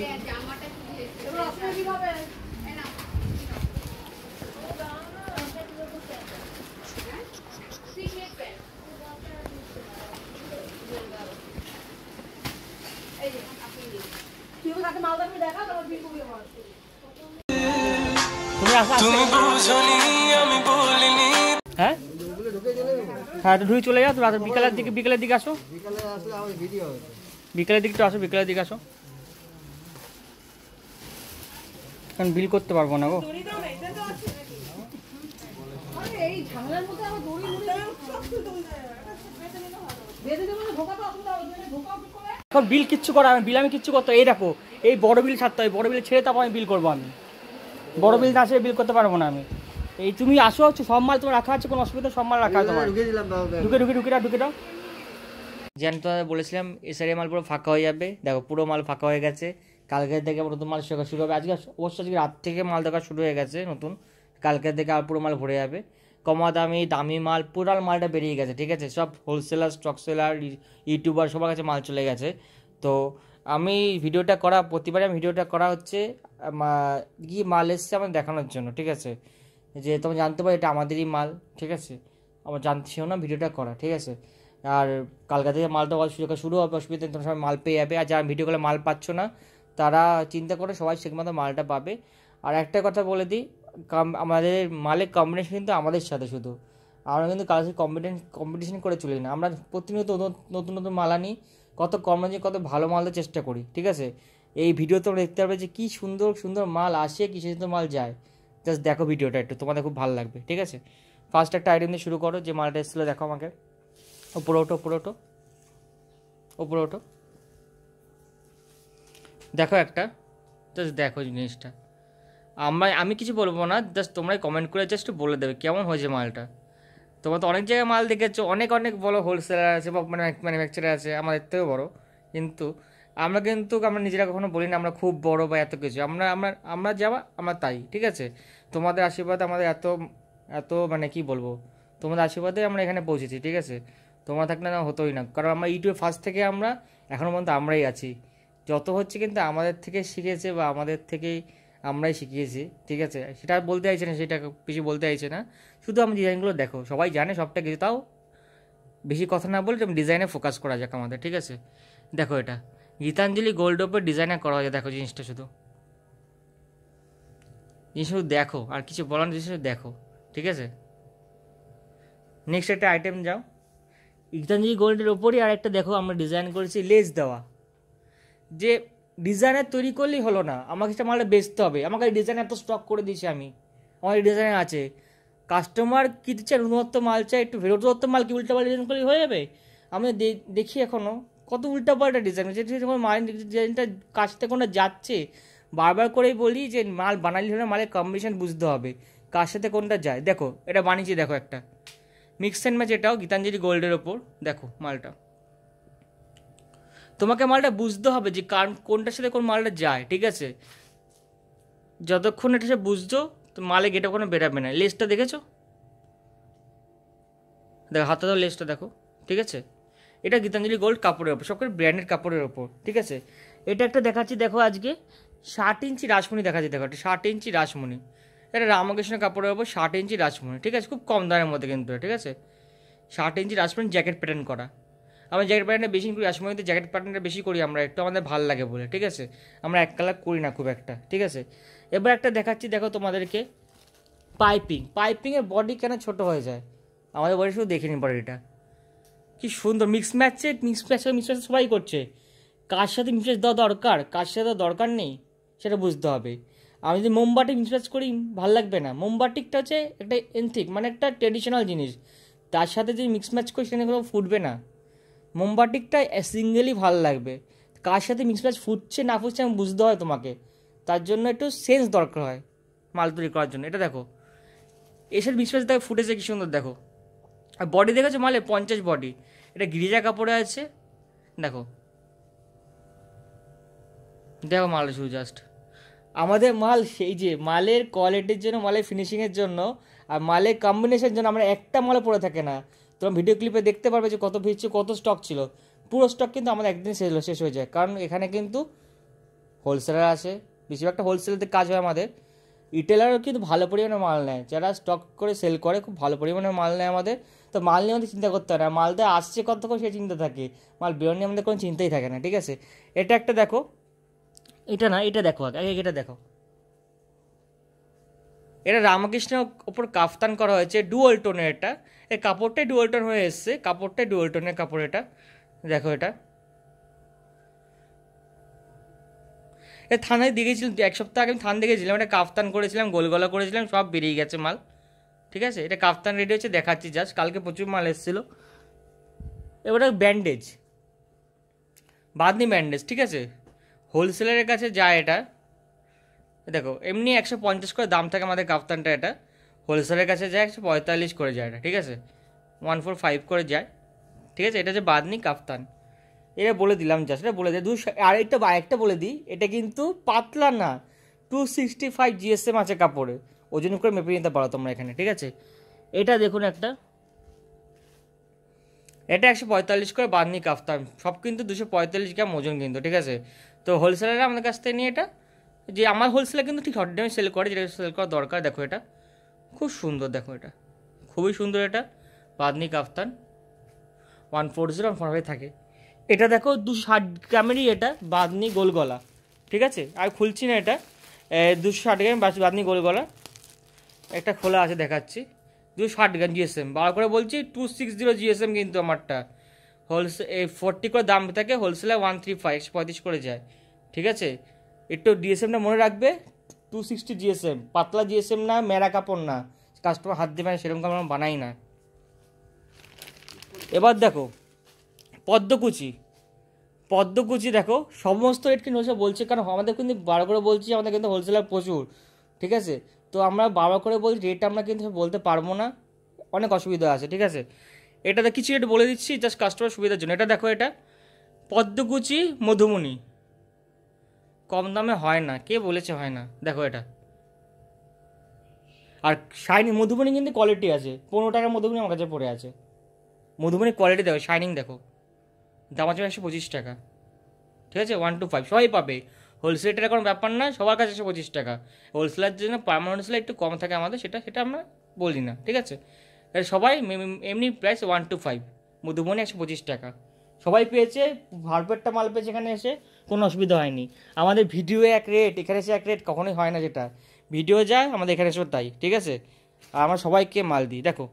তুমি বুঝনি হ্যাঁ হ্যাঁ তো ঢুই চলে যাও তো বিকালের দিকে বিকালের দিকে আসো বিকালে বিকালের দিকে তো আসো বিকালের দিকে আসো কারণ বিল করতে পারবো না গো এখন বিল কিচ্ছু করা বিল আমি কিচ্ছু করতো এই দেখো এই বড় বিল ছাড়তে হয় বড় বিল ছেড়ে তারপর আমি বিল করবো আমি বড় বিল না বিল করতে পারবো না আমি এই তুমি আসো হচ্ছে সব মাল তোমার রাখা আছে কোনো অসুবিধা সব মাল রাখা তোমার ঢুকে ঢুকে ঢুকে দাও ঢুকে দাও যেন তোমাদের বলেছিলাম এসারিয়া মাল পুরো ফাঁকা হয়ে যাবে দেখো পুরো মাল ফাঁকা হয়ে গেছে কালকে থেকে নতুন মাল শেখা শুরু হবে আজকে অবশ্য আজকে রাত থেকে মাল দেখা শুরু হয়ে গেছে নতুন কালকে থেকে আর পুরো মাল ভরে যাবে কমা দামি দামি মাল পুরাল মালটা বেরিয়ে গেছে ঠিক আছে সব হোলসেলার স্টক সেলার ইউটিউবার সবার কাছে মাল চলে গেছে তো আমি ভিডিওটা করা প্রতিবারে আমি ভিডিওটা করা হচ্ছে কি মাল এসছে আমার দেখানোর জন্য ঠিক আছে যে তোমরা জানতে পারো এটা আমাদেরই মাল ঠিক আছে আমার জানতেছিও না ভিডিওটা করা ঠিক আছে আর কালকা থেকে মালটা শুরু হবে অসুবিধা তোমার সবাই মাল পেয়ে যাবে আর যারা ভিডিও করে মাল পাচ্ছ না তারা চিন্তা করে সবাই সেখানে মালটা পাবে আর একটা কথা বলে দিই আমাদের মালের কম্বিনেশন কিন্তু আমাদের সাথে শুধু আমরা কিন্তু কারোর সাথে কম্পিটিশন করে চলি না আমরা প্রতিনিয়ত নতুন নতুন মাল আনি কত কম আছে কত ভালো মাল দেওয়ার চেষ্টা করি ঠিক আছে এই ভিডিও তোমরা দেখতে পারবে যে কী সুন্দর সুন্দর মাল আসে কী সুন্দর মাল যায় জাস্ট দেখো ভিডিওটা একটু তোমাদের খুব ভালো লাগবে ঠিক আছে ফার্স্ট একটা আইটেম দিয়ে শুরু করো যে মালটা এসেছিলো দেখো আমাকে ওপরে ওঠো ওপরে ওঠো ওপরে ওঠো দেখো একটা জাস্ট দেখো জিনিসটা আমরা আমি কিছু বলবো না জাস্ট তোমরাই কমেন্ট করে জাস্ট বলে দেবে কেমন হয়েছে মালটা তোমরা তো অনেক জায়গায় মাল দেখেছো অনেক অনেক বড়ো হোলসেলার আছে বা ম্যানুফ্যাকচারার আছে আমাদের থেকেও বড়ো কিন্তু আমরা কিন্তু আমরা নিজেরা কখনো বলি না আমরা খুব বড় বা এত কিছু আমরা আমরা আমরা যাওয়া আমরা তাই ঠিক আছে তোমাদের আশীর্বাদ আমাদের এত এত মানে কি বলবো তোমাদের আশীর্বাদে আমরা এখানে পৌঁছেছি ঠিক আছে তোমার থাকলে না হতোই না কারণ আমরা ইউটিউবে ফার্স্ট থেকে আমরা এখনও পর্যন্ত আমরাই আছি যত হচ্ছে কিন্তু আমাদের থেকে শিখেছে বা আমাদের থেকেই আমরাই শিখিয়েছি ঠিক আছে সেটা বলতে চাইছে না সেটা কিছু বলতে চাইছে না শুধু আমি ডিজাইনগুলো দেখো সবাই জানে সবটা কিছু তাও বেশি কথা না বলে তুমি ডিজাইনে ফোকাস করা যাক আমাদের ঠিক আছে দেখো এটা গীতাঞ্জলি গোল্ড ওপর ডিজাইনে করা যায় দেখো জিনিসটা শুধু জিনিস দেখো আর কিছু বলার জিনিস দেখো ঠিক আছে নেক্সট একটা আইটেম যাও গীতাঞ্জলি গোল্ডের ওপরই আর একটা দেখো আমরা ডিজাইন করেছি লেজ দেওয়া যে ডিজাইনার তৈরি করলেই হলো না আমাকে সেটা মালটা বেচতে হবে আমাকে ডিজাইন এত স্টক করে দিয়েছি আমি আমার ডিজাইন আছে কাস্টমার কী দিচ্ছে নতুনত্ব মাল চাই একটু ফেরতত্ব মাল কি পাল্টা ডিজাইন করলেই হয়ে যাবে আমি দেখি এখনও কত পাল্টা ডিজাইন যেটা মাল ডিজাইনটা কাজটা কোনো যাচ্ছে বারবার করেই বলি যে মাল বানালি হলে মালের কম্বিনেশন বুঝতে হবে কার সাথে কোনটা যায় দেখো এটা বানিয়েছি দেখো একটা মিক্স অ্যান্ড ম্যাচ এটাও গীতাঞ্জলি গোল্ডের ওপর দেখো মালটা তোমাকে মালটা বুঝতে হবে যে কার কোনটার সাথে কোন মালটা যায় ঠিক আছে যতক্ষণ এটা সে বুঝছো তো মালে গেটে কোনো বেরাবে না লেসটা দেখেছো দেখো হাতে দাও লেসটা দেখো ঠিক আছে এটা গীতাঞ্জলি গোল্ড কাপড়ের ওপর সবকটি ব্র্যান্ডের কাপড়ের ওপর ঠিক আছে এটা একটা দেখাচ্ছি দেখো আজকে ষাট ইঞ্চি রাসমণি দেখাচ্ছি দেখো একটা ষাট ইঞ্চি রাসমণি এটা রামকৃষ্ণ কাপড়ের ওপর ষাট ইঞ্চি রাসমণি ঠিক আছে খুব কম দামের মধ্যে কিন্তু ঠিক আছে ষাট ইঞ্চি রাসমণি জ্যাকেট প্যাটার্ন করা আমরা জ্যাকেট প্যাটার্নটা বেশি করি আসলে মধ্যে জ্যাকেট প্যাটার্নটা বেশি করি আমরা একটু আমাদের ভালো লাগে বলে ঠিক আছে আমরা এক কালার করি না খুব একটা ঠিক আছে এবার একটা দেখাচ্ছি দেখো তোমাদেরকে পাইপিং পাইপিংয়ের বডি কেন ছোট হয়ে যায় আমাদের বডি শুধু দেখে নিন বডিটা কি সুন্দর মিক্স ম্যাচে মিক্স ম্যাচ মিক্স ম্যাচ সবাই করছে কার সাথে মিক্স ম্যাচ দেওয়া দরকার কার সাথে দেওয়া দরকার নেই সেটা বুঝতে হবে আমি যদি মোমবাটি মিক্স ম্যাচ করি ভালো লাগবে না মোমবাটিকটা হচ্ছে একটা এনথিক মানে একটা ট্রেডিশনাল জিনিস তার সাথে যদি মিক্স ম্যাচ করি সেখানে কোনো ফুটবে না মোমবাটিকটা সিঙ্গেলই ভালো লাগবে কার সাথে মিক্স ম্যাচ ফুটছে না ফুটছে আমি বুঝতে হয় তোমাকে তার জন্য একটু সেন্স দরকার হয় মাল তৈরি করার জন্য এটা দেখো এসব মিক্স ম্যাচ দেখো ফুটেছে কী সুন্দর দেখো আর বডি দেখেছো মালে পঞ্চাশ বডি এটা গিরিজা কাপড়ে আছে দেখো দেখো মাল শুধু জাস্ট আমাদের মাল সেই যে মালের কোয়ালিটির জন্য মালের ফিনিশিংয়ের জন্য আর মালের কম্বিনেশনের জন্য আমরা একটা মালে পড়ে থাকে না তোমরা ভিডিও ক্লিপে দেখতে পারবে যে কত ভিড় ছিল কত স্টক ছিল পুরো স্টক কিন্তু আমাদের একদিন সেল শেষ হয়ে যায় কারণ এখানে কিন্তু হোলসেলার আসে বেশিরভাগটা হোলসেলারতে কাজ হয় আমাদের রিটেলারও কিন্তু ভালো পরিমাণে মাল নেয় যারা স্টক করে সেল করে খুব ভালো পরিমাণে মাল নেয় আমাদের তো মাল নিয়ে আমাদের চিন্তা করতে হয় না মালটা আসছে কতক্ষণ সে চিন্তা থাকে মাল বেরোন নিয়ে আমাদের কোনো চিন্তাই থাকে না ঠিক আছে এটা একটা দেখো এটা না এটা দেখো আগে এটা দেখো এটা রামকৃষ্ণের ওপর কাফতান করা হয়েছে ডুয়াল টোনের এটা এই কাপড়টাই ডুয়েলটন হয়ে এসছে কাপড়টাই ডুয়েলটনের কাপড় এটা দেখো এটা এ থানায় দেখেছিলাম এক সপ্তাহ আগে আমি থান দেখেছিলাম এটা কাফতান করেছিলাম গোলগলা করেছিলাম সব বেরিয়ে গেছে মাল ঠিক আছে এটা কাফতান রেডি হচ্ছে দেখাচ্ছি জাস্ট কালকে প্রচুর মাল এসেছিলো এবার ব্যান্ডেজ বাদনি ব্যান্ডেজ ঠিক আছে হোলসেলারের কাছে যায় এটা দেখো এমনি একশো পঞ্চাশ করে দাম থাকে আমাদের কাফতানটা এটা হোলসেলের কাছে যায় একশো পঁয়তাল্লিশ করে যায় এটা ঠিক আছে ওয়ান ফোর ফাইভ করে যায় ঠিক আছে এটা হচ্ছে বাদনি কাপ্তান এটা বলে দিলাম জাস্ট এটা বলে দিই দুশো আরেকটা একটা বলে দিই এটা কিন্তু পাতলা না টু সিক্সটি ফাইভ জিএসএম আছে কাপড়ে ওজন করে মেপে নিতে পারো তোমরা এখানে ঠিক আছে এটা দেখুন একটা এটা একশো পঁয়তাল্লিশ করে বাদনি কাফতান সব কিন্তু দুশো পঁয়তাল্লিশ গ্রাম ওজন কিন্তু ঠিক আছে তো হোলসেলাররা আমাদের কাছ থেকে নিয়ে এটা যে আমার হোলসেলার কিন্তু ঠিক হট ডেমে সেল করে যেটা সেল করা দরকার দেখো এটা খুব সুন্দর দেখো এটা খুবই সুন্দর এটা বাদনি kaftan one four zero one four থাকে এটা দেখো দুশো ষাট গ্রামেরই এটা বাদনি গোলগলা ঠিক আছে আর খুলছি না এটা দুশো ষাট গ্রাম বাদনি গোলগলা একটা খোলা আছে দেখাচ্ছি দুশো ষাট গ্রাম জিএসএম বার করে বলছি টু সিক্স জিরো জিএসএম কিন্তু আমারটা হোলসে ফোরটি করে দাম থাকে হোলসেলে ওয়ান থ্রি ফাইভ একশো পঁয়ত্রিশ করে যায় ঠিক আছে একটু ডিএসএমটা মনে রাখবে টু সিক্সটি জিএসএম পাতলা জিএসএম না মেরা কাপড় না কাস্টমার হাত দেবে সেরকম কাপড় বানাই না এবার দেখো পদ্মকুচি পদ্মকুচি দেখো সমস্ত রেট কিন্তু হোলসেল বলছে কারণ আমাদের কিন্তু বারো করে বলছি আমাদের কিন্তু হোলসেলার প্রচুর ঠিক আছে তো আমরা বারো করে বলছি রেট আমরা কিন্তু বলতে পারবো না অনেক অসুবিধা আছে ঠিক আছে এটাতে কিছু রেট বলে দিচ্ছি জাস্ট কাস্টমার সুবিধার জন্য এটা দেখো এটা পদ্মকুচি মধুমণি কম দামে হয় না কে বলেছে হয় না দেখো এটা আর শাইনিং মধুবনী কিন্তু কোয়ালিটি আছে পনেরো টাকার মধুবনী আমার কাছে পড়ে আছে মধুবনী কোয়ালিটি দেখো শাইনিং দেখো দাম আছে একশো পঁচিশ টাকা ঠিক আছে ওয়ান টু ফাইভ সবাই পাবে হোলসেলের কোনো ব্যাপার না সবার কাছে একশো পঁচিশ টাকা হোলসেলার জন্য পারমানেন্ট হোলসেলার একটু কম থাকে আমাদের সেটা সেটা আমরা বলি না ঠিক আছে সবাই এমনি price one two five Madhubani একশো পঁচিশ টাকা সবাই পেয়েছে ভারপেটটা মাল পেয়েছে এখানে এসে কোনো অসুবিধা হয়নি আমাদের ভিডিও এক রেট এখানে এসে এক রেট কখনোই হয় না যেটা ভিডিও যায় আমাদের এখানে এসেও তাই ঠিক আছে আর আমরা সবাইকে মাল দিই দেখো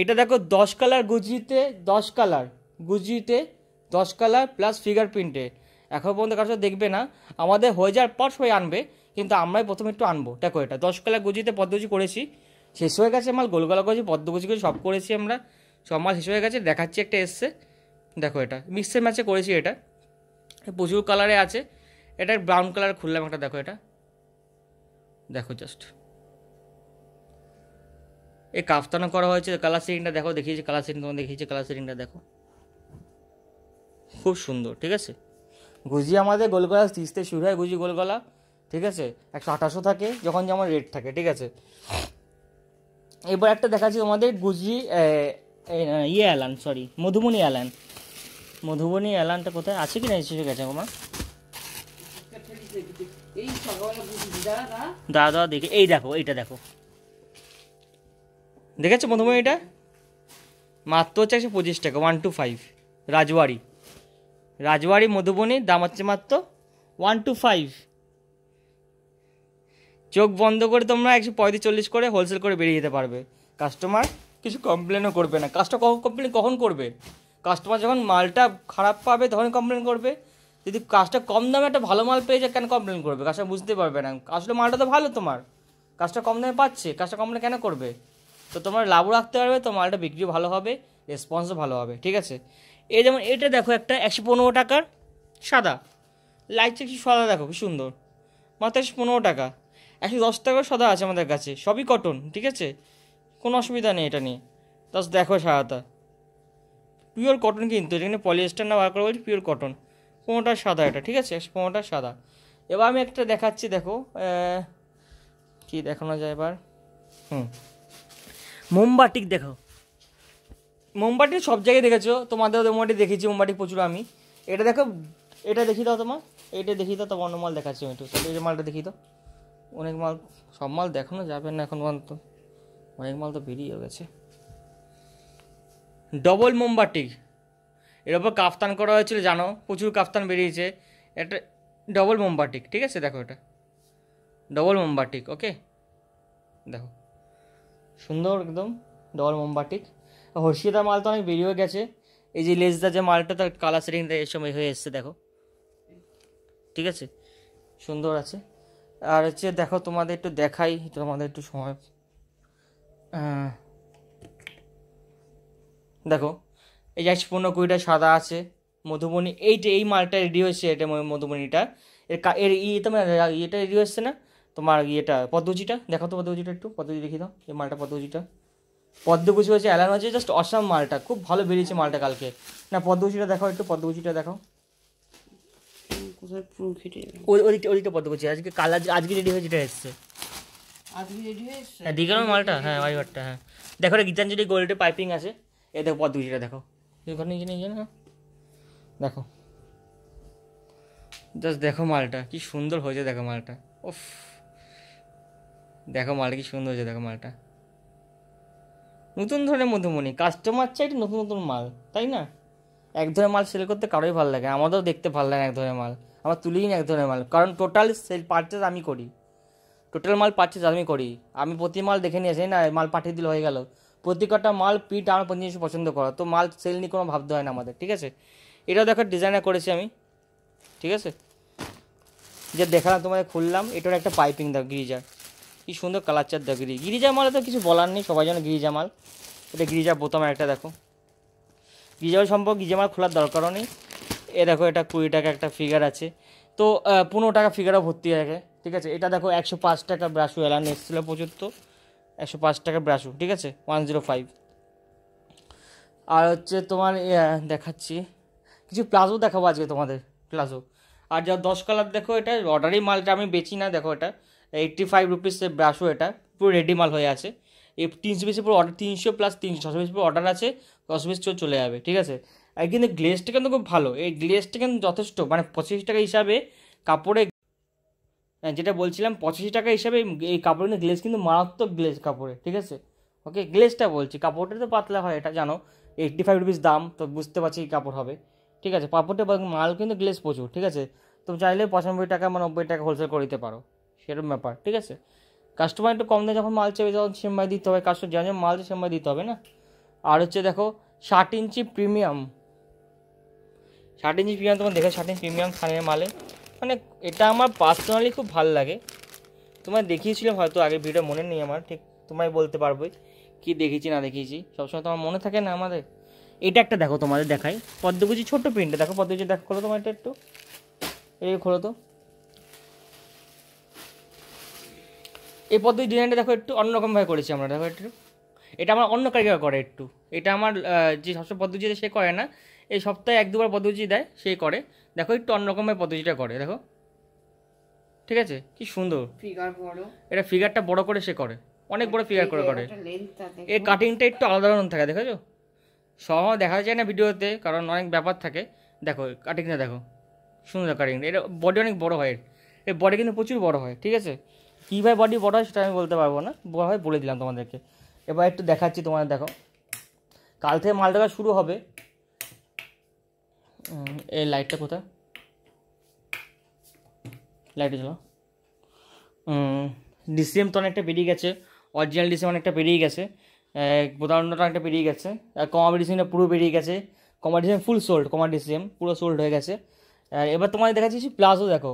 এটা দেখো দশ কালার গুজিতে দশ কালার গুজিতে দশ কালার প্লাস ফিগার প্রিন্টে এখন পর্যন্ত কারো দেখবে না আমাদের হয়ে যাওয়ার পর সবাই আনবে কিন্তু আমরাই প্রথমে একটু আনবো দেখো এটা দশ কালার গুজিতে পদ্মগুজি করেছি শেষ হয়ে গেছে মাল গোলগলা গুজি পদ্মগুজি করে সব করেছি আমরা সব মাল শেষ হয়ে গেছে দেখাচ্ছি একটা এসছে দেখো এটা মিক্সের ম্যাচে করেছি এটা প্রচুর কালারে আছে এটা ব্রাউন কালার খুললাম একটা দেখো এটা দেখো জাস্ট এই কাফতানো করা হয়েছে কালার সিরিংটা দেখো দেখিয়েছি কালার সিরিং তোমার দেখিয়েছি কালার সিরিংটা দেখো খুব সুন্দর ঠিক আছে গুজি আমাদের গোলগলা তিসতে শুরু হয় গুজি গোলগলা ঠিক আছে একশো আঠাশো থাকে যখন যেমন রেট থাকে ঠিক আছে এবার একটা দেখাচ্ছি তোমাদের গুজি ইয়ে অ্যালান সরি মধুমণি অ্যালান মধুবনী অ্যালানটা কোথায় আছে কি না এসে গেছে আমার দাদা দেখে এই দেখো এইটা দেখো দেখেছো মধুবনী এটা মাত্র হচ্ছে একশো পঁচিশ টাকা one two five Rajbari Rajbari Madhubani দাম হচ্ছে মাত্র ওয়ান টু ফাইভ চোখ বন্ধ করে তোমরা একশো পঁয়ত্রিশ চল্লিশ করে হোলসেল করে বেরিয়ে যেতে পারবে কাস্টমার কিছু কমপ্লেনও করবে না কাজটা কখন কমপ্লেন কখন করবে কাস্টমার যখন মালটা খারাপ পাবে তখন কমপ্লেন করবে যদি কাজটা কম দামে একটা ভালো মাল পেয়ে যায় কেন কমপ্লেন করবে কাজটা বুঝতে পারবে না আসলে মালটা তো ভালো তোমার কাজটা কম দামে পাচ্ছে কাজটা কমপ্লেন কেন করবে তো তোমার লাভও রাখতে পারবে তো মালটা বিক্রি ভালো হবে রেসপন্সও ভালো হবে ঠিক আছে এই যেমন এটা দেখো একটা একশো পনেরো টাকার সাদা লাইটটা কি সাদা দেখো কি সুন্দর মাত্র একশো পনেরো টাকা একশো দশ টাকার সাদা আছে আমাদের কাছে সবই কটন ঠিক আছে কোনো অসুবিধা নেই এটা নিয়ে দশ দেখো সাদাটা পিওর কটন কিন্তু যেখানে পলিয়েস্টার না বার করা বলছি পিওর কটন পনেরোটা সাদা এটা ঠিক আছে একশো পনেরোটা সাদা এবার আমি একটা দেখাচ্ছি দেখো কি দেখানো যায় এবার হুম মোমবাটিক দেখো মোমবাটি সব জায়গায় দেখেছো তোমাদের মোমবাটি দেখেছি মোমবাটি প্রচুর আমি এটা দেখো এটা দেখি দাও তোমার এটা দেখি দাও তোমার অন্য মাল দেখাচ্ছি আমি একটু এই মালটা দেখি দাও অনেক মাল সব মাল দেখানো যাবে না এখন পর্যন্ত অনেক মাল তো বেরিয়ে গেছে ডবল মোমবাতি এর ওপর কাফতান করা হয়েছিল জানো প্রচুর কাফতান বেরিয়েছে এটা ডবল মোমবাতি ঠিক আছে দেখো এটা ডবল মোমবাতি ওকে দেখো সুন্দর একদম ডবল মোমবাতি হর্ষিদার মাল তো অনেক বেরিয়ে গেছে এই যে লেজদা যে মালটা তার কালার সেটিং এই সময় হয়ে এসছে দেখো ঠিক আছে সুন্দর আছে আর হচ্ছে দেখো তোমাদের একটু দেখাই তোমাদের একটু সময় দেখো এই যে একশো পনেরো কুড়িটা সাদা আছে মধুবনী এইটা এই মালটা রেডি হয়েছে এটা মধুবনীটা এর এর মানে ইয়েটা ইয়েটা রেডি হচ্ছে না তোমার ইয়েটা পদ্মজিটা দেখো তো পদ্মজিটা একটু পদ্মজি দেখি দাও এই মালটা পদ্মজিটা পদ্মগুচি হয়েছে অ্যালান হয়েছে জাস্ট অসাম মালটা খুব ভালো বেরিয়েছে মালটা কালকে না পদ্মগুচিটা দেখো একটু পদ্মগুচিটা দেখো আজকে আজকে রেডি আজকে রেডি হয়ে হ্যাঁ, মালটা হ্যাঁ হ্যাঁ দেখো গীতাঞ্জলি গোল্ডে পাইপিং আছে এ দেখো পদ্মকুচিটা দেখো ঘটনা নিচে নিয়ে না দেখো জাস্ট দেখো মালটা কি সুন্দর হয়েছে দেখো মালটা ওফ দেখো মালটা কি সুন্দর হয়েছে দেখো মালটা নতুন ধরনের মধুমণি কাস্টমার চাই নতুন নতুন মাল তাই না এক ধরনের মাল সেল করতে কারোই ভালো লাগে আমাদেরও দেখতে ভালো লাগে এক ধরনের মাল আমার তুলেই না এক ধরনের মাল কারণ টোটাল সেল পারচেস আমি করি টোটাল মাল পারচেস আমি করি আমি প্রতি মাল দেখে নিয়ে আসি না মাল পাঠিয়ে দিলে হয়ে গেল প্রত্যেকটা মাল পিট আমার জিনিস পছন্দ করা তো মাল সেল নিয়ে কোনো ভাবতে হয় না আমাদের ঠিক আছে এটাও দেখো ডিজাইনার করেছি আমি ঠিক আছে যে দেখালাম তোমাদের খুললাম এটার একটা পাইপিং দাও গিরিজা কি সুন্দর কালার চার দাও গিরি গিরিজা মালে তো কিছু বলার নেই সবাই যেন গিরিজা মাল এটা গিরিজা বোতাম একটা দেখো গিরিজা সম্পর্কে গিরিজা মাল খোলার দরকারও নেই এ দেখো এটা কুড়ি টাকা একটা ফিগার আছে তো পনেরো টাকা ফিগারও ভর্তি থাকে ঠিক আছে এটা দেখো একশো পাঁচ টাকা ব্রাশ এলান এসেছিলো পঁচাত্তর একশো পাঁচ টাকা ব্রাশু ঠিক আছে ওয়ান জিরো ফাইভ আর হচ্ছে তোমার দেখাচ্ছি কিছু প্লাজো দেখাবো আজকে তোমাদের প্লাজো আর যা দশ কালার দেখো এটা অর্ডারই মালটা আমি বেচি না দেখো এটা এইট্টি ফাইভ রুপিসের ব্রাশও এটা পুরো রেডি মাল হয়ে আছে এই তিনশো পিসের পুরো অর্ডার তিনশো প্লাস তিনশো ছশো পিসের পুরো অর্ডার আছে দশ পিস চলে যাবে ঠিক আছে আর কিন্তু গ্লেসটা কিন্তু খুব ভালো এই গ্লেসটা কিন্তু যথেষ্ট মানে পঁচিশ টাকা হিসাবে কাপড়ে হ্যাঁ, যেটা বলছিলাম পঁচাশি টাকা হিসাবে এই কাপড়ের গ্লেস গ্লেজ কিন্তু মারাত্মক গ্লেজ কাপড়ে ঠিক আছে ওকে গ্লেজটা বলছি কাপড়টা তো পাতলা হয় এটা জানো এইটটি ফাইভ রুপিস দাম তো বুঝতে পারছি এই কাপড় হবে ঠিক আছে কাপড়টা মাল কিন্তু গ্লেজ প্রচুর ঠিক আছে তুমি চাইলে পঁচানব্বই টাকা বা নব্বই টাকা হোলসেল করে দিতে পারো সেরকম ব্যাপার ঠিক আছে কাস্টমার একটু কম দামে যখন মাল চাইবে তখন সেমবাই দিতে হবে কাস্টমার যেমন মাল চাই দিতে হবে না আর হচ্ছে দেখো ষাট ইঞ্চি প্রিমিয়াম ষাট ইঞ্চি প্রিমিয়াম তোমার দেখে ষাট ইঞ্চি প্রিমিয়াম থানের মালে মানে এটা আমার পার্সোনালি খুব ভালো লাগে তোমায় দেখিয়েছিলাম হয়তো আগে ভিডিও মনে নেই আমার ঠিক তোমায় বলতে পারবোই কি দেখেছি না দেখিয়েছি সবসময় তোমার মনে থাকে না আমাদের এটা একটা দেখো তোমাদের দেখাই পদ্মকুচি ছোট্ট প্রিন্টে দেখো পদ্মকুচি দেখো খোলো তোমার এটা একটু এই খোলো তো এই পদ্ম ডিজাইনটা দেখো একটু অন্যরকমভাবে করেছি আমরা দেখো একটু এটা আমার অন্য কারিগর করে একটু এটা আমার যে সবসময় পদ্ধতি সে করে না এই সপ্তাহে এক দুবার পদ্ধতি দেয় সে করে দেখো একটু অন্য রকমের পদ্ধতিটা করে দেখো ঠিক আছে কি সুন্দর ফিগার বড় এটা ফিগারটা বড় করে সে করে অনেক বড় ফিগার করে করে এর কাটিংটা একটু আলাদা রকম থাকে দেখেছো সহ দেখা যায় না ভিডিওতে কারণ অনেক ব্যাপার থাকে দেখো কাটিংটা দেখো সুন্দর কাটিংটা এটা বডি অনেক বড় হয় এর বডি কিন্তু প্রচুর বড় হয় ঠিক আছে কীভাবে বডি বড় হয় সেটা আমি বলতে পারবো না বড় হয় বলে দিলাম তোমাদেরকে এবার একটু দেখাচ্ছি তোমাদের দেখো কাল থেকে মাল দেখা শুরু হবে এই লাইটটা কোথায় লাইট চলো ডিসিএম তো অনেকটা বেরিয়ে গেছে অরিজিনাল ডিসিএম অনেকটা বেরিয়ে গেছে প্রতারণটা অনেকটা বেরিয়ে গেছে আর কমা ডিসিএমটা পুরো বেরিয়ে গেছে কমা ডিসিএম ফুল সোল্ড কমা ডিসিএম পুরো সোল্ড হয়ে গেছে আর এবার তোমাদের দেখাচ্ছি প্লাসও দেখো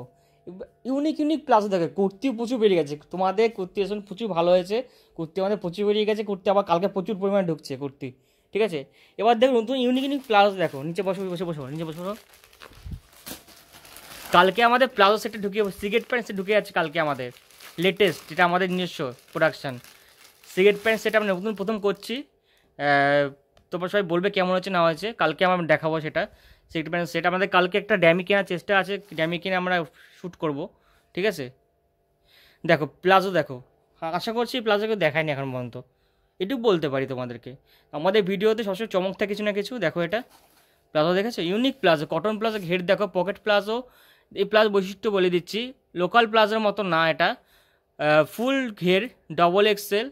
ইউনিক ইউনিক প্লাস দেখে কুর্তি প্রচুর বেরিয়ে গেছে তোমাদের কুর্তি এখন প্রচুর ভালো হয়েছে কুর্তি আমাদের প্রচুর বেরিয়ে গেছে কুর্তি আবার কালকে প্রচুর পরিমাণে ঢুকছে কুর্তি ঠিক আছে এবার দেখো নতুন ইউনিক ইউনিক প্লাস দেখো নিচে বসে বসে বসে নিচে বসে বসো কালকে আমাদের প্লাজো সেটে ঢুকিয়ে সিগারেট প্যান্ট সেট ঢুকে যাচ্ছে কালকে আমাদের লেটেস্ট যেটা আমাদের নিজস্ব প্রোডাকশান সিগারেট প্যান্ট সেটা আমরা নতুন প্রথম করছি তোমরা সবাই বলবে কেমন হয়েছে না হয়েছে কালকে আমরা দেখাবো সেটা সেটা মানে সেটা আমাদের কালকে একটা ড্যামি কেনার চেষ্টা আছে ড্যামি কিনে আমরা শ্যুট করব ঠিক আছে দেখো প্লাজো দেখো আশা করছি প্লাজোকে দেখায়নি এখন পর্যন্ত এটুকু বলতে পারি তোমাদেরকে আমাদের ভিডিওতে সবসময় চমক থাকে কিছু না কিছু দেখো এটা প্লাজো দেখেছো ইউনিক প্লাজো কটন প্লাজো হেড দেখো পকেট প্লাজো এই প্লাজ বৈশিষ্ট্য বলে দিচ্ছি লোকাল প্লাজোর মতো না এটা ফুল ঘের ডবল এক্সেল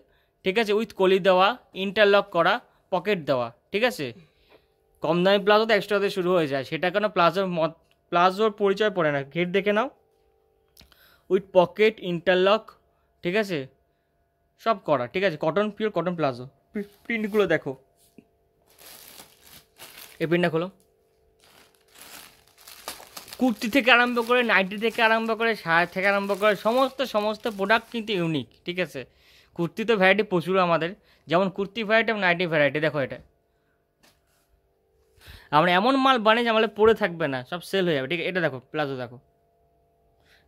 ঠিক আছে উইথ কলি দেওয়া ইন্টারলক করা পকেট দেওয়া ঠিক আছে কম দামি প্লাজো তো একশো টাকাতে শুরু হয়ে যায় সেটা কেন প্লাজোর মত প্লাজোর পরিচয় পড়ে না ঘেট দেখে নাও উইথ পকেট ইন্টারলক ঠিক আছে সব করা ঠিক আছে কটন পিওর কটন প্লাজো প্রিন্টগুলো দেখো এই প্রিন্টটা খোলো কুর্তি থেকে আরম্ভ করে নাইটি থেকে আরম্ভ করে শাড়ি থেকে আরম্ভ করে সমস্ত সমস্ত প্রোডাক্ট কিন্তু ইউনিক ঠিক আছে কুর্তি তো ভ্যারাইটি প্রচুর আমাদের যেমন কুর্তি ভ্যারাইটি এবং নাইটি ভ্যারাইটি দেখো এটা আমরা এমন মাল বানাই যে আমাদের পড়ে থাকবে না সব সেল হয়ে যাবে ঠিক এটা দেখো প্লাজো দেখো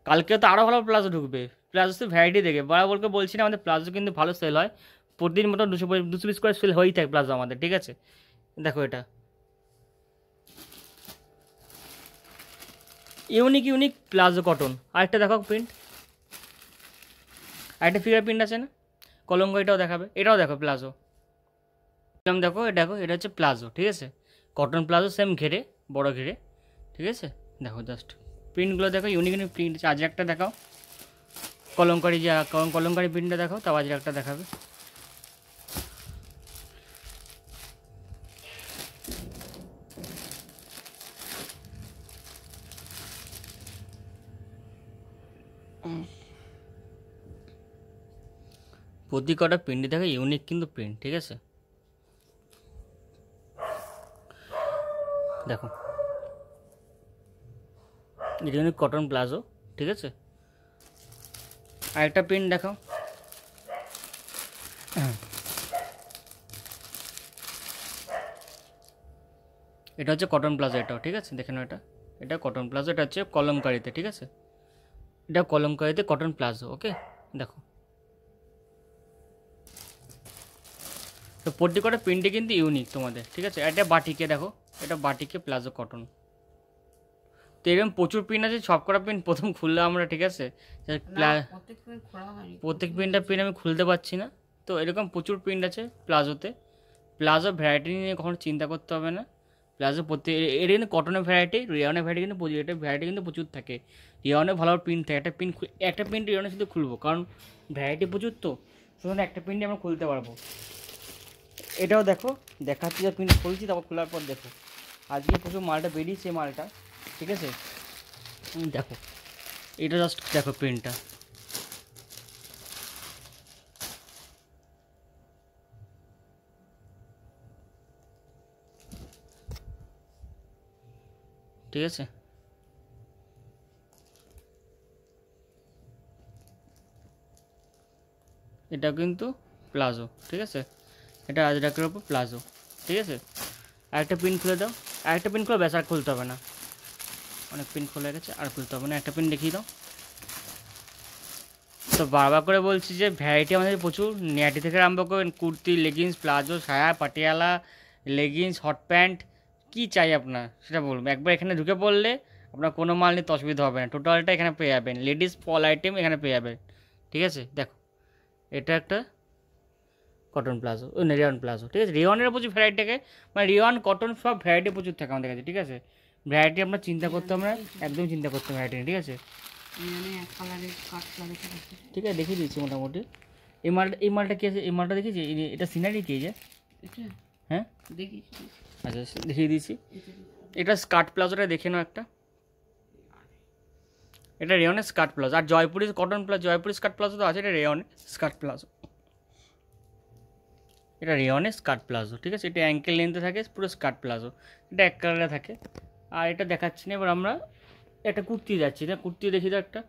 কালকে তো আরও ভালো প্লাজো ঢুকবে প্লাজো তো ভ্যারাইটি দেখে বরাবরকে বলছি না আমাদের প্লাজো কিন্তু ভালো সেল হয় প্রতিদিন মতো দুশো দুশো পিস করে সেল হয়েই থাকে প্লাজো আমাদের ঠিক আছে দেখো এটা ইউনিক ইউনিক প্লাজো কটন আরেকটা দেখো প্রিন্ট আরেকটা ফিগার প্রিন্ট আছে না কলঙ্গ এটাও দেখাবে এটাও দেখো প্লাজো দেখো এটা দেখো এটা হচ্ছে প্লাজো ঠিক আছে কটন প্লাজো সেম ঘেরে বড় ঘেরে ঠিক আছে দেখো জাস্ট প্রিন্টগুলো দেখো ইউনিক ইউনিক প্রিন্ট আজ একটা দেখাও কলমকারি যা কলমকারি প্রিন্টটা দেখাও তাও আজ একটা দেখাবে প্রতি কটা প্রিন্টই থাকে ইউনিক কিন্তু প্রিন্ট ঠিক আছে দেখো এটা কটন প্লাজো ঠিক আছে আরেকটা প্রিন্ট দেখো এটা হচ্ছে কটন প্লাজো এটাও ঠিক আছে দেখে নাও এটা এটা কটন প্লাজো এটা হচ্ছে কলমকারিতে ঠিক আছে এটা কলমকারিতে কটন প্লাজো ওকে দেখো তো প্রত্যেকটা প্রিন্টে কিন্তু ইউনিক তোমাদের ঠিক আছে এটা বাটিকে দেখো এটা বাটিকে প্লাজো কটন তো এরকম প্রচুর পিন আছে সব কটা পিন প্রথম খুললে আমরা ঠিক আছে প্রত্যেক পিনটা পিন আমি খুলতে পারছি না তো এরকম প্রচুর প্রিন্ট আছে প্লাজোতে প্লাজো ভ্যারাইটি নিয়ে কখনো চিন্তা করতে হবে না প্লাজো প্রত্যেক এটা কিন্তু কটনের ভ্যারাইটি রিয়নের ভ্যারাইটি কিন্তু প্রচুর এটা ভ্যারাইটি কিন্তু প্রচুর থাকে রিয়নে ভালো পিন থাকে একটা পিন একটা প্রিন্ট রিয়নে শুধু খুলবো কারণ ভ্যারাইটি প্রচুর তো শুধু একটা প্রিন্টই আমরা খুলতে পারবো এটাও দেখো দেখাচ্ছি যা কিন্তু খুলছি তারপর খোলার পর দেখো আজকে প্রচুর মালটা বেরিয়েছে মালটা ঠিক আছে দেখো এটা জাস্ট দেখো প্রিন্টটা ঠিক আছে এটা কিন্তু প্লাজো ঠিক আছে এটা আজরাকের ওপর প্লাজো ঠিক আছে আরেকটা পিন খুলে দাও আরেকটা পিন খুলে ব্যাস আর খুলতে হবে না অনেক পিন খুলে গেছে আর খুলতে হবে না একটা পিন দেখিয়ে দাও তো বারবার করে বলছি যে ভ্যারাইটি আমাদের প্রচুর নেয়াটি থেকে আরম্ভ করে কুর্তি লেগিংস প্লাজো সায়া পাটিয়ালা লেগিংস হট প্যান্ট কী চাই আপনার সেটা বলবো একবার এখানে ঢুকে পড়লে আপনার কোনো মাল নিয়ে অসুবিধা হবে না টোটালটা এখানে পেয়ে যাবেন লেডিস পল আইটেম এখানে পেয়ে যাবেন ঠিক আছে দেখো এটা একটা কটন প্লাজো রেওয়ান প্লাজো ঠিক আছে রেওয়ানের প্রচুর ভ্যারাইটি থাকে মানে রেওয়ান কটন সব ভ্যারাইটি প্রচুর থাকে আমাদের কাছে ঠিক আছে ভ্যারাইটি আমরা চিন্তা করতে আমরা একদম চিন্তা করতে ভ্যারাইটি ঠিক মানে আছে ঠিক আছে দেখিয়ে দিচ্ছি মোটামুটি এই মালটা এই মালটা কি আছে এই মালটা দেখিয়েছি এটা সিনারি কি যে হ্যাঁ আচ্ছা দেখিয়ে দিচ্ছি এটা স্কার্ট প্লাজোটা দেখে নাও একটা এটা রেওনের স্কার্ট প্লাজো আর Jaipuri cotton palazzo Jaipuri skirt palazzo তো আছে এটা রেওনের স্কার্ট প্লাজো এটা রেওয়ানের স্কার্ট প্লাজো ঠিক আছে এটা অ্যাঙ্কেল লেন্থে থাকে পুরো স্কার্ট প্লাজো এটা এক কালারে থাকে আর এটা দেখাচ্ছি না এবার আমরা একটা কুর্তি যাচ্ছি না কুর্তি দেখি দাও একটা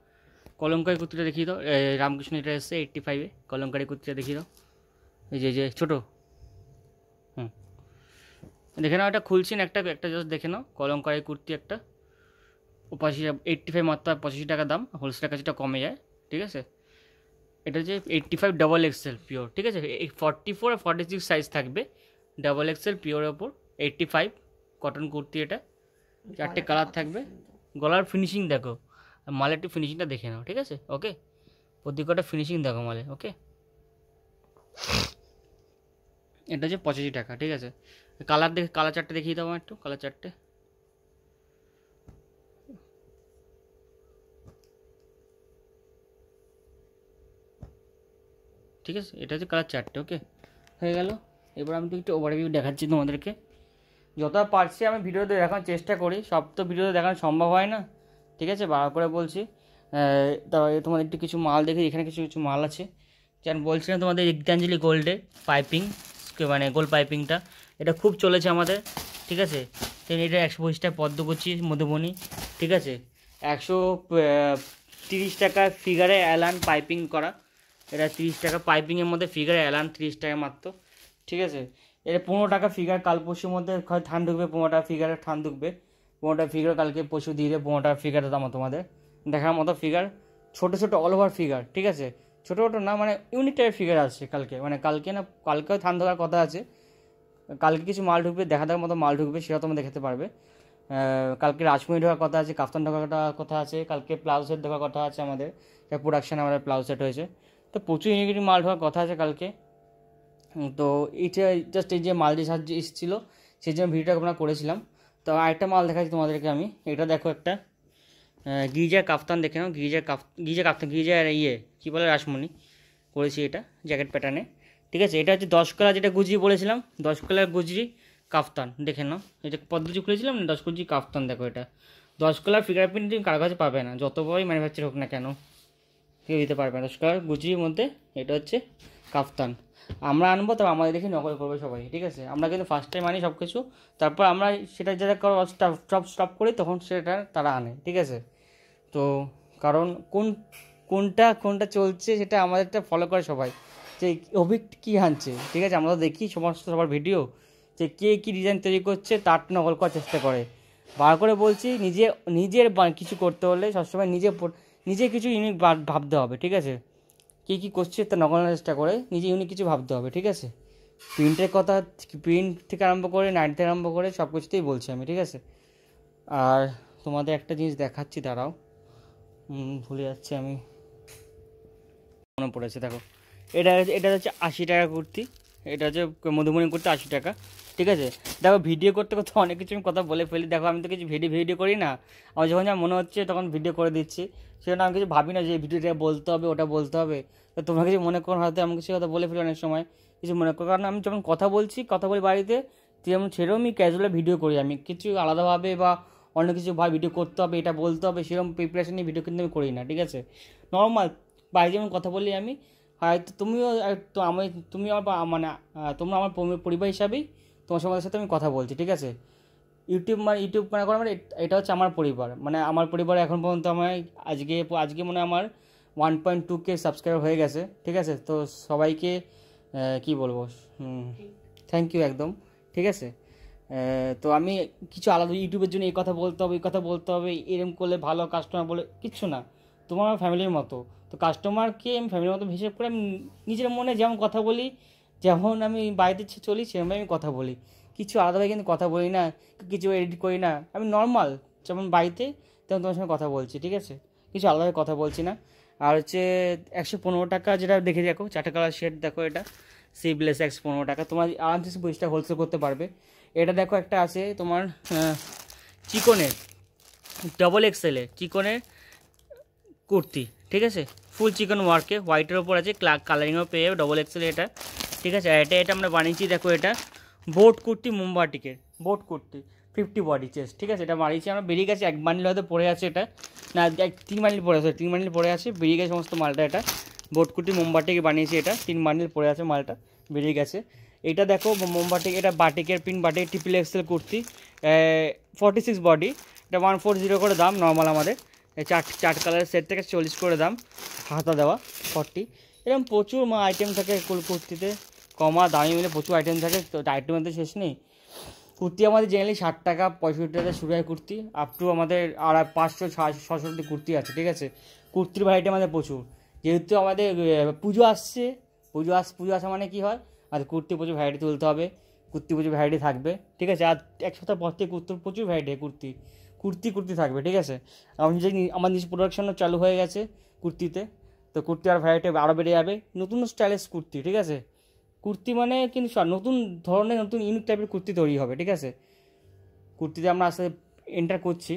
কলঙ্কারি কুর্তিটা দেখিয়ে দাও রামকৃষ্ণ এটা এসছে এইট্টি ফাইভে কলঙ্কারি কুর্তিটা দেখিয়ে দাও এই যে যে ছোটো হুম দেখে নাও এটা খুলছি না একটা একটা জাস্ট দেখে নাও কলঙ্কারি কুর্তি একটা পঁচাশি এইট্টি ফাইভ মাত্র পঁচাশি টাকা দাম হোলসেলের কাছে কমে যায় ঠিক আছে এটা হচ্ছে eighty five double XL pure ঠিক আছে এই ফর্টি ফোর আর ফর্টি সিক্স সাইজ থাকবে ডাবল এক্সেল পিওরের ওপর এইট্টি ফাইভ কটন কুর্তি এটা চারটে কালার থাকবে গলার ফিনিশিং দেখো মালে একটু ফিনিশিংটা দেখে নাও ঠিক আছে ওকে প্রতি কটা ফিনিশিং দেখো মালে ওকে এটা হচ্ছে পঁচাশি টাকা ঠিক আছে কালার দেখে কালার চারটে দেখিয়ে দেবো আমার একটু কালার চারটে ঠিক আছে এটা হচ্ছে কালার চারটে ওকে হয়ে গেল এবার আমি তো একটু ওভারভিউ দেখাচ্ছি তোমাদেরকে যত পারছি আমি ভিডিওতে দেখানোর চেষ্টা করি সব তো ভিডিওতে দেখানো সম্ভব হয় না ঠিক আছে বার করে বলছি তবে তোমাদের একটু কিছু মাল দেখি এখানে কিছু কিছু মাল আছে যেমন বলছিলাম তোমাদের গীতাঞ্জলি গোল্ডে পাইপিং মানে গোল পাইপিংটা এটা খুব চলেছে আমাদের ঠিক আছে এটা একশো পঁচিশ টাকা করছি মধুবনী ঠিক আছে একশো তিরিশ টাকা ফিগারে অ্যালান পাইপিং করা এটা তিরিশ টাকা পাইপিংয়ের মধ্যে ফিগার অ্যালান তিরিশ টাকা মাত্র ঠিক আছে এটা পনেরো টাকা ফিগার কাল পরশুর মধ্যে ধান ঢুকবে পনেরো টাকা ফিগারে ধান ঢুকবে পনেরো টাকা ফিগার কালকে পরশু দিয়ে দেবে পনেরো টাকা ফিগারের দাম তোমাদের দেখার মতো ফিগার ছোটো ছোটো অল ওভার ফিগার ঠিক আছে ছোটো ছোটো না মানে ইউনিক টাইপের ফিগার আসছে কালকে মানে কালকে না কালকেও ধান ঢোকার কথা আছে কালকে কিছু মাল ঢুকবে দেখা দেওয়ার মতো মাল ঢুকবে সেটা তোমরা দেখাতে পারবে কালকে রাজমণি ঢোকার কথা আছে কাফতান ঢোকার কথা আছে কালকে প্লাউজ সেট ঢোকার কথা আছে আমাদের প্রোডাকশান আমাদের প্লাউজ সেট হয়েছে তো প্রচুর ইউনিট মাল হওয়ার কথা আছে কালকে তো এইটা জাস্ট এই যে মাল যে সাহায্যে এসেছিল সেই জন্য ভিডিওটা আমরা করেছিলাম তো আরেকটা মাল দেখাচ্ছি তোমাদেরকে আমি এটা দেখো একটা গির্জা কাফতান দেখে নাও গির্জা কাফ গির্জা কাফতান গির্জা ইয়ে কী বলে রাসমণি করেছি এটা জ্যাকেট প্যাটার্নে ঠিক আছে এটা হচ্ছে দশ কলা যেটা গুজরি বলেছিলাম দশ কলার গুজরি কাফতান দেখে নাও এটা পদ্মজি খুলেছিলাম না দশ কুজি কাফতান দেখো এটা দশ কলার ফিঙ্গারপ্রিন্ট তুমি কারো কাছে পাবে না যত বড়ই ম্যানুফ্যাকচার হোক না কেন কেউ দিতে পারবে না কারণ গুজরির মধ্যে এটা হচ্ছে কাফতান আমরা আনবো তবে আমাদের দেখে নকল করবে সবাই ঠিক আছে আমরা কিন্তু ফার্স্ট টাইম আনি সব কিছু তারপর আমরা সেটা করো স্টপ স্টপ স্টপ করি তখন সেটা তারা আনে ঠিক আছে তো কারণ কোন কোনটা কোনটা চলছে সেটা আমাদেরটা ফলো করে সবাই যে অভিক কী আনছে ঠিক আছে আমরা দেখি সমস্ত সবার ভিডিও যে কে কী ডিজাইন তৈরি করছে তার নকল করার চেষ্টা করে বার করে বলছি নিজে নিজের কিছু করতে হলে সবসময় নিজে নিজে কিছু ইউনিক ভাবতে হবে ঠিক আছে কে কী করছে তা নগণার চেষ্টা করে নিজে ইউনিক কিছু ভাবতে হবে ঠিক আছে প্রিন্টের কথা প্রিন্ট থেকে আরম্ভ করে নাইট থেকে আরম্ভ করে সব কিছুতেই বলছি আমি ঠিক আছে আর তোমাদের একটা জিনিস দেখাচ্ছি তারাও ভুলে যাচ্ছি আমি মনে পড়েছে দেখো এটা এটা হচ্ছে আশি টাকা কুর্তি এটা হচ্ছে মধুমণি কুর্তি আশি টাকা ঠিক আছে দেখো ভিডিও করতে করতে অনেক কিছু আমি কথা বলে ফেলি দেখো আমি তো কিছু ভিডিও ভিডিও করি না আমার যখন যা মনে হচ্ছে তখন ভিডিও করে দিচ্ছি সেজন্য আমি কিছু ভাবি না যে ভিডিওটা বলতে হবে ওটা বলতে হবে তো তোমরা কিছু মনে করো হয়তো আমি কিছু কথা বলে ফেলি অনেক সময় কিছু মনে করো কারণ আমি যখন কথা বলছি কথা বলি বাড়িতে যেমন সেরকম আমি ক্যাজুয়ালি ভিডিও করি আমি কিছু আলাদাভাবে বা অন্য কিছু ভাই ভিডিও করতে হবে এটা বলতে হবে সেরকম প্রিপারেশন নিয়ে ভিডিও কিন্তু আমি করি না ঠিক আছে নর্মাল বাইরে যেমন কথা বলি আমি হয়তো তুমিও আমি তুমি মানে তোমরা আমার পরিবার হিসাবেই তোমার সবার সাথে আমি কথা বলছি ঠিক আছে ইউটিউব মানে ইউটিউব মানে করে মানে এটা হচ্ছে আমার পরিবার মানে আমার পরিবারে এখন পর্যন্ত আমার আজকে আজকে মানে আমার one point two K subscribe হয়ে গেছে ঠিক আছে তো সবাইকে কি বলবো থ্যাংক ইউ একদম ঠিক আছে তো আমি কিছু আলাদা ইউটিউবের জন্য এই কথা বলতে হবে এই কথা বলতে হবে এরম করলে ভালো কাস্টমার বলে কিচ্ছু না তোমার ফ্যামিলির মতো তো কাস্টমারকে আমি ফ্যামিলির মতো হিসেব করে আমি নিজের মনে যেমন কথা বলি যেমন আমি বাড়িতে চলি সেরকমই আমি কথা বলি কিছু আলাদাভাবে কিন্তু কথা বলি না কিছু এডিট করি না আমি নর্মাল যেমন বাড়িতে তেমন তোমার সঙ্গে কথা বলছি ঠিক আছে কিছু আলাদাভাবে কথা বলছি না আর হচ্ছে একশো পনেরো টাকা যেটা দেখে দেখো চারটে কালার শেড দেখো এটা সিভলেস একশো পনেরো টাকা তোমার আরামসে বইটা হোলসেল করতে পারবে এটা দেখো একটা আছে তোমার চিকনের ডবল এক্সেলে চিকনের কুর্তি ঠিক আছে ফুল চিকন ওয়ার্কে হোয়াইটের ওপর আছে কালারিংও পেয়ে যাবে ডবল এক্সেলে এটা ঠিক আছে এটা এটা আমরা বানিয়েছি দেখো এটা বোট কুর্তি মুম্বাটিকের boat kurti fifty body chest ঠিক আছে এটা বানিয়েছি আমরা বেরিয়ে গেছে এক বান্ডিল হয়তো পড়ে আছে এটা না এক তিন মাইল পড়ে আছে তিন বান্ডিল পড়ে আছে বেরিয়ে গেছে সমস্ত মালটা এটা বোট কুর্তি মোমবাটিকে বানিয়েছি এটা তিন বান্ডিল পড়ে আছে মালটা বেরিয়ে গেছে এটা দেখো মোমবাটিক এটা বাটিকের pin batik triple XL kurti forty six body এটা ওয়ান ফোর জিরো করে দাম নর্মাল আমাদের চার চার কালারের সেট থেকে চল্লিশ করে দাম হাতা দেওয়া ফর্টি এরকম প্রচুর মা আইটেম থাকে কুর্তিতে কমা দামি মিলে প্রচুর আইটেম থাকে তো আইটেম তো শেষ নেই কুর্তি আমাদের জেনারেলি ষাট টাকা পঁয়ষট্টি টাকা শুরু হয় কুর্তি আপ টু আমাদের আড়াই পাঁচশো ছশোটি কুর্তি আছে ঠিক আছে কুর্তির ভ্যারাইটি আমাদের প্রচুর যেহেতু আমাদের পুজো আসছে পুজো আস পুজো আসা মানে কী হয় আর কুর্তি প্রচুর ভ্যারাইটি তুলতে হবে কুর্তি প্রচুর ভ্যারাইটি থাকবে ঠিক আছে আর এক সপ্তাহ পর থেকে কুর্তির প্রচুর ভ্যারাইটি কুর্তি কুর্তি কুর্তি থাকবে ঠিক আছে আমি যে আমার নিজের প্রোডাকশনও চালু হয়ে গেছে কুর্তিতে তো কুর্তি আর ভ্যারাইটি আরও বেড়ে যাবে নতুন স্টাইলিশ কুর্তি ঠিক আছে কুর্তি মানে কিন্তু নতুন ধরনের নতুন ইউনিক টাইপের কুর্তি তৈরি হবে ঠিক আছে কুর্তিতে আমরা আসলে এন্টার করছি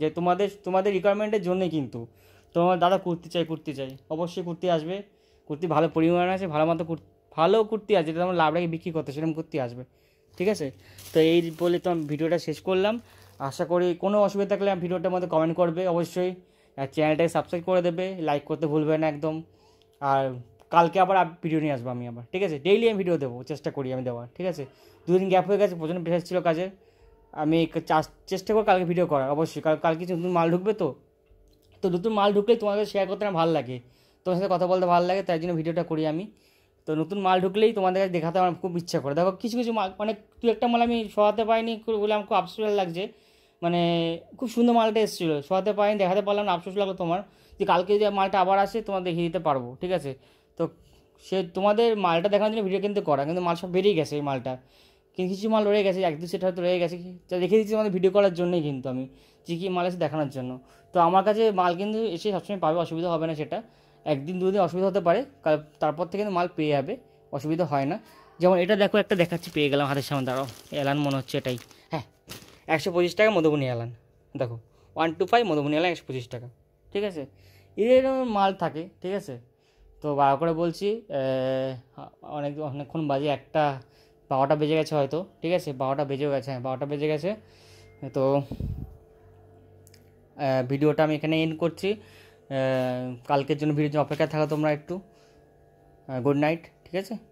যে তোমাদের তোমাদের রিকোয়ারমেন্টের জন্যে কিন্তু তোমার দাদা কুর্তি চাই কুর্তি চাই অবশ্যই কুর্তি আসবে কুর্তি ভালো পরিমাণ আছে ভালো মতো কুর্তি ভালো কুর্তি আছে যেটা তোমার লাভটাকে বিক্রি করতে সেরকম কুর্তি আসবে ঠিক আছে তো এই বলে তোমার ভিডিওটা শেষ করলাম আশা করি কোনো অসুবিধা থাকলে ভিডিওটার মধ্যে কমেন্ট করবে অবশ্যই আর চ্যানেলটাকে সাবস্ক্রাইব করে দেবে লাইক করতে ভুলবে না একদম আর কালকে আবার ভিডিও নিয়ে আসবো আমি আবার ঠিক আছে ডেইলি আমি ভিডিও দেবো চেষ্টা করি আমি দেওয়ার ঠিক আছে দুদিন গ্যাপ হয়ে গেছে প্রচণ্ড প্রেশার ছিল কাজের আমি চেষ্টা করি কালকে ভিডিও করার অবশ্যই কারণ কিছু নতুন মাল ঢুকবে তো তো নতুন মাল ঢুকলেই তোমাদের শেয়ার করতে না ভালো লাগে তোমার সাথে কথা বলতে ভালো লাগে তাই জন্য ভিডিওটা করি আমি তো নতুন মাল ঢুকলেই তোমাদের কাছে দেখাতে আমার খুব ইচ্ছা করে দেখো কিছু কিছু মাল অনেক মানে দু একটা মাল আমি সহাতে পাইনি বলে আমার খুব আফসোস লাগছে মানে খুব সুন্দর মালটা এসেছিলো শোয়াতে পাইনি দেখাতে পারলাম না আফসোস লাগলো তোমার যে কালকে যে মালটা আবার আসে তোমার দেখিয়ে দিতে পারবো ঠিক আছে তো সে তোমাদের মালটা দেখানোর জন্য ভিডিও কিন্তু করা কিন্তু মাল সব বেরিয়ে গেছে এই মালটা কিন্তু কিছু মাল রয়ে গেছে এক দু সেট হয়তো রয়ে গেছে যা দেখে দিচ্ছি তোমাদের ভিডিও করার জন্যই কিন্তু আমি যে কী মাল এসে দেখানোর জন্য তো আমার কাছে মাল কিন্তু এসে সবসময় পাবে অসুবিধা হবে না সেটা একদিন দুদিন অসুবিধা হতে পারে তারপর থেকে কিন্তু মাল পেয়ে যাবে অসুবিধা হয় না যেমন এটা দেখো একটা দেখাচ্ছি পেয়ে গেলাম হাতের সামনে দাঁড়াও এলান মনে হচ্ছে এটাই একশো পঁচিশ টাকা মধুবনী এলান দেখো ওয়ান টু ফাইভ মধুবনী এলান একশো পঁচিশ টাকা ঠিক আছে এরকম মাল থাকে ঠিক আছে তো বারো করে বলছি অনেক অনেকক্ষণ বাজে একটা বারোটা বেজে গেছে হয়তো ঠিক আছে বারোটা বেজেও গেছে হ্যাঁ বারোটা বেজে গেছে তো ভিডিওটা আমি এখানে এন্ড করছি কালকের জন্য ভিডিওর জন্য অপেক্ষা থাকো তোমরা একটু গুড নাইট ঠিক আছে